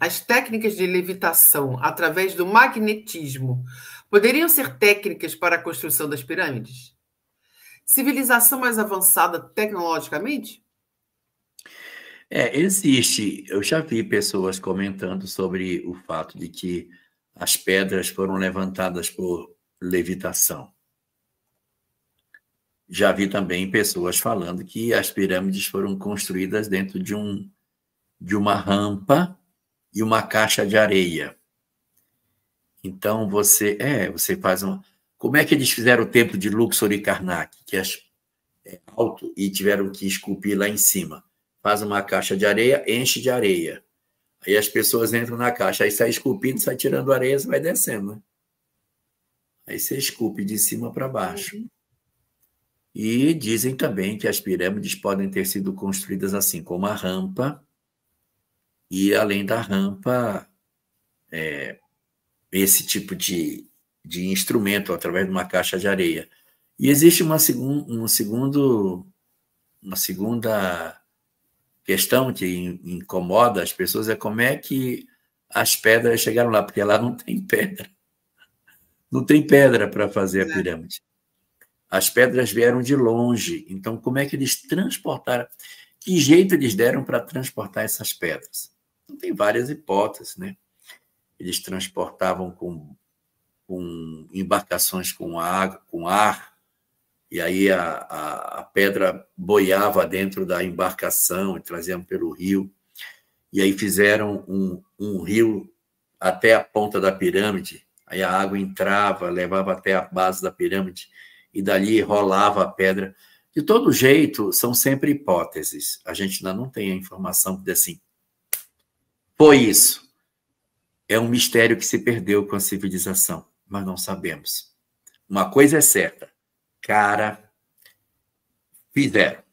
as técnicas de levitação através do magnetismo poderiam ser técnicas para a construção das pirâmides? Civilização mais avançada tecnologicamente? É, existe. Eu já vi pessoas comentando sobre o fato de que as pedras foram levantadas por levitação. Já vi também pessoas falando que as pirâmides foram construídas dentro de um de uma rampa e uma caixa de areia. Então você é, você faz uma. Como é que eles fizeram o templo de Luxor e Karnak, que é, é alto e tiveram que esculpir lá em cima? Faz uma caixa de areia, enche de areia. Aí as pessoas entram na caixa, aí sai esculpindo, sai tirando areia, você vai descendo. Né? Aí você esculpe de cima para baixo. Uhum. E dizem também que as pirâmides podem ter sido construídas assim, com uma rampa e além da rampa, é, esse tipo de, de instrumento através de uma caixa de areia. E existe uma, segun, um segundo, uma segunda questão que incomoda as pessoas é como é que as pedras chegaram lá, porque lá não tem pedra. Não tem pedra para fazer a é. pirâmide. As pedras vieram de longe, então como é que eles transportaram? Que jeito eles deram para transportar essas pedras? Então, tem várias hipóteses, né? Eles transportavam com, com embarcações com, água, com ar, e aí a, a, a, pedra boiava dentro da embarcação e traziam pelo rio. E aí fizeram um, um rio até a ponta da pirâmide, aí a água entrava, levava até a base da pirâmide, e dali rolava a pedra. De todo jeito, são sempre hipóteses. A gente ainda não tem a informação de assim, Pois é um mistério que se perdeu com a civilização, mas não sabemos. Uma coisa é certa, cara, fizeram.